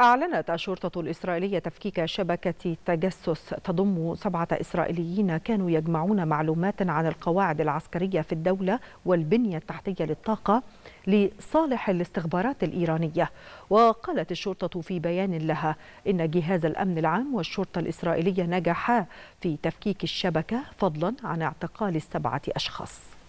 أعلنت الشرطة الإسرائيلية تفكيك شبكة تجسس تضم سبعة إسرائيليين كانوا يجمعون معلومات عن القواعد العسكرية في الدولة والبنية التحتية للطاقة لصالح الاستخبارات الإيرانية وقالت الشرطة في بيان لها إن جهاز الأمن العام والشرطة الإسرائيلية نجحا في تفكيك الشبكة فضلا عن اعتقال السبعة أشخاص